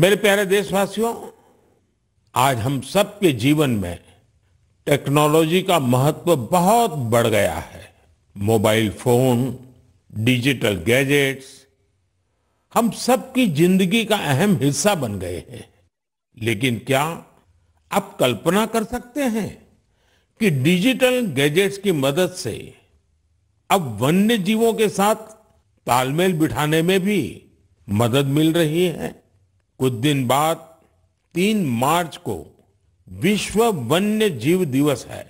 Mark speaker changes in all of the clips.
Speaker 1: मेरे प्यारे देशवासियों आज हम सबके जीवन में टेक्नोलॉजी का महत्व बहुत बढ़ गया है मोबाइल फोन डिजिटल गैजेट्स हम सबकी जिंदगी का अहम हिस्सा बन गए हैं लेकिन क्या आप कल्पना कर सकते हैं कि डिजिटल गैजेट्स की मदद से अब वन्य जीवों के साथ तालमेल बिठाने में भी मदद मिल रही है कुछ दिन बाद तीन मार्च को विश्व वन्य जीव दिवस है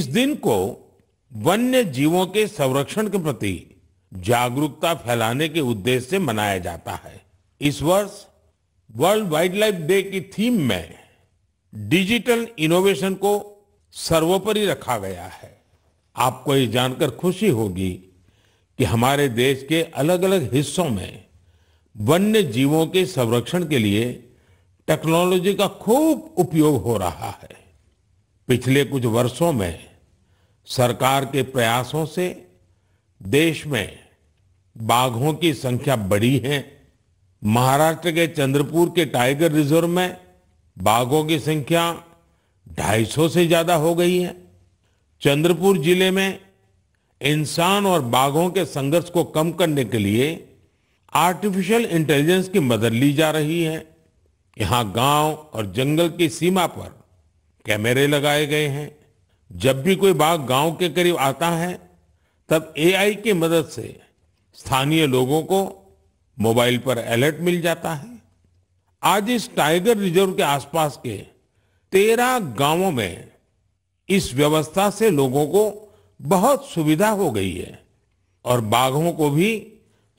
Speaker 1: इस दिन को वन्य जीवों के संरक्षण के प्रति जागरूकता फैलाने के उद्देश्य से मनाया जाता है इस वर्ष वर्ल्ड वाइल्ड लाइफ डे की थीम में डिजिटल इनोवेशन को सर्वोपरि रखा गया है आपको ये जानकर खुशी होगी कि हमारे देश के अलग अलग हिस्सों में वन्य जीवों के संरक्षण के लिए टेक्नोलॉजी का खूब उपयोग हो रहा है पिछले कुछ वर्षों में सरकार के प्रयासों से देश में बाघों की संख्या बढ़ी है महाराष्ट्र के चंद्रपुर के टाइगर रिजर्व में बाघों की संख्या 250 से ज्यादा हो गई है चंद्रपुर जिले में इंसान और बाघों के संघर्ष को कम करने के लिए आर्टिफिशियल इंटेलिजेंस की मदद ली जा रही है यहां गांव और जंगल की सीमा पर कैमरे लगाए गए हैं जब भी कोई बाघ गांव के करीब आता है तब एआई की मदद से स्थानीय लोगों को मोबाइल पर अलर्ट मिल जाता है आज इस टाइगर रिजर्व के आसपास के तेरह गांवों में इस व्यवस्था से लोगों को बहुत सुविधा हो गई है और बाघों को भी